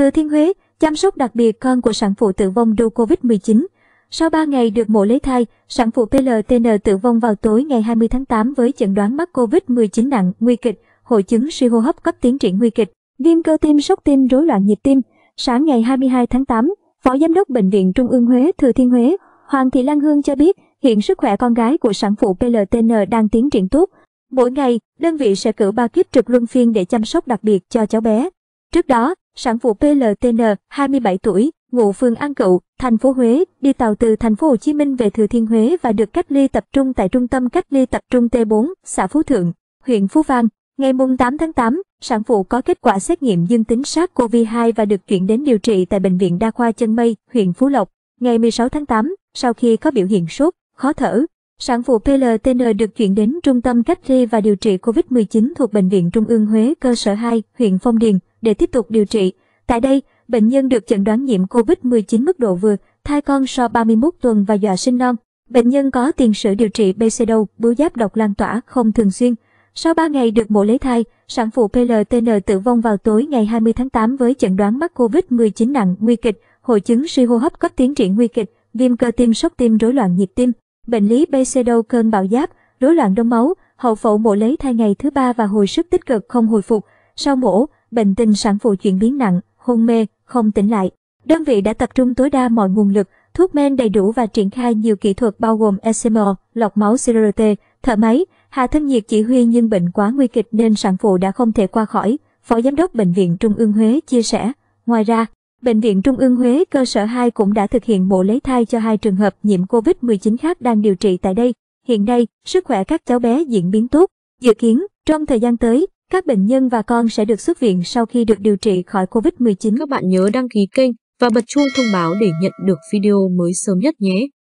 Thừa Thiên Huế chăm sóc đặc biệt con của sản phụ tử vong do Covid-19. Sau 3 ngày được mổ lấy thai, sản phụ PLTN tử vong vào tối ngày 20 tháng 8 với chẩn đoán mắc Covid-19 nặng, nguy kịch, hội chứng suy hô hấp cấp tiến triển nguy kịch, viêm cơ tim sốc tim rối loạn nhịp tim. Sáng ngày 22 tháng 8, Phó Giám đốc Bệnh viện Trung ương Huế Thừa Thiên Huế, Hoàng Thị Lan Hương cho biết hiện sức khỏe con gái của sản phụ PLTN đang tiến triển tốt. Mỗi ngày, đơn vị sẽ cử ba kiếp trực luân phiên để chăm sóc đặc biệt cho cháu bé. Trước đó, Sản phụ PLTN, 27 tuổi, ngụ phường An Cựu, thành phố Huế, đi tàu từ thành phố Hồ Chí Minh về Thừa Thiên Huế và được cách ly tập trung tại trung tâm cách ly tập trung T4, xã Phú Thượng, huyện Phú Vang. Ngày 8 tháng 8, sản phụ có kết quả xét nghiệm dương tính SARS-CoV-2 và được chuyển đến điều trị tại Bệnh viện Đa khoa Chân Mây, huyện Phú Lộc. Ngày 16 tháng 8, sau khi có biểu hiện sốt, khó thở, sản phụ PLTN được chuyển đến Trung tâm Cách ly và Điều trị COVID-19 thuộc Bệnh viện Trung ương Huế cơ sở 2, huyện Phong Điền, để tiếp tục điều trị. Tại đây, bệnh nhân được chẩn đoán nhiễm COVID-19 mức độ vừa, thai con sau 31 tuần và dọa sinh non. Bệnh nhân có tiền sử điều trị bcd, bướu giáp độc lan tỏa không thường xuyên. Sau 3 ngày được mổ lấy thai, sản phụ PLTN tử vong vào tối ngày 20 tháng 8 với chẩn đoán mắc COVID-19 nặng nguy kịch, hội chứng suy hô hấp cấp tiến triển nguy kịch, viêm cơ tim sốc tim rối loạn nhịp tim, bệnh lý bcd, cơn bão giáp, rối loạn đông máu, hậu phẫu mổ lấy thai ngày thứ ba và hồi sức tích cực không hồi phục. Sau mổ, bệnh tình sản phụ chuyển biến nặng, hôn mê, không tỉnh lại. Đơn vị đã tập trung tối đa mọi nguồn lực, thuốc men đầy đủ và triển khai nhiều kỹ thuật bao gồm ECMO, lọc máu CRT, thở máy, hạ thân nhiệt chỉ huy nhưng bệnh quá nguy kịch nên sản phụ đã không thể qua khỏi, Phó Giám đốc Bệnh viện Trung ương Huế chia sẻ. Ngoài ra, Bệnh viện Trung ương Huế cơ sở 2 cũng đã thực hiện mổ lấy thai cho hai trường hợp nhiễm COVID-19 khác đang điều trị tại đây. Hiện nay, sức khỏe các cháu bé diễn biến tốt. Dự kiến, trong thời gian tới, các bệnh nhân và con sẽ được xuất viện sau khi được điều trị khỏi COVID-19. Các bạn nhớ đăng ký kênh và bật chuông thông báo để nhận được video mới sớm nhất nhé.